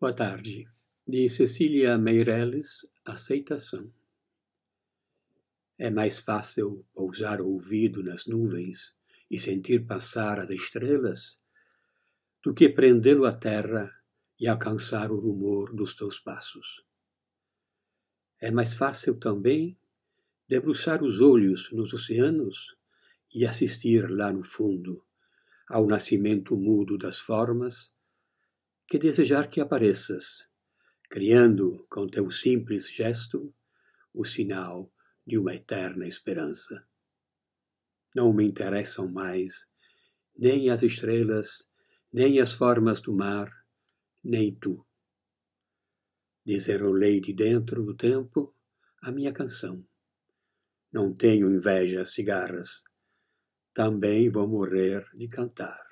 Boa tarde. De Cecília Meireles, Aceitação. É mais fácil pousar o ouvido nas nuvens e sentir passar as estrelas do que prendê-lo à terra e alcançar o rumor dos teus passos. É mais fácil também debruçar os olhos nos oceanos e assistir lá no fundo ao nascimento mudo das formas que desejar que apareças, criando com teu simples gesto o sinal de uma eterna esperança. Não me interessam mais nem as estrelas, nem as formas do mar, nem tu. Desenrolei de dentro do tempo a minha canção. Não tenho inveja às cigarras. Também vou morrer de cantar.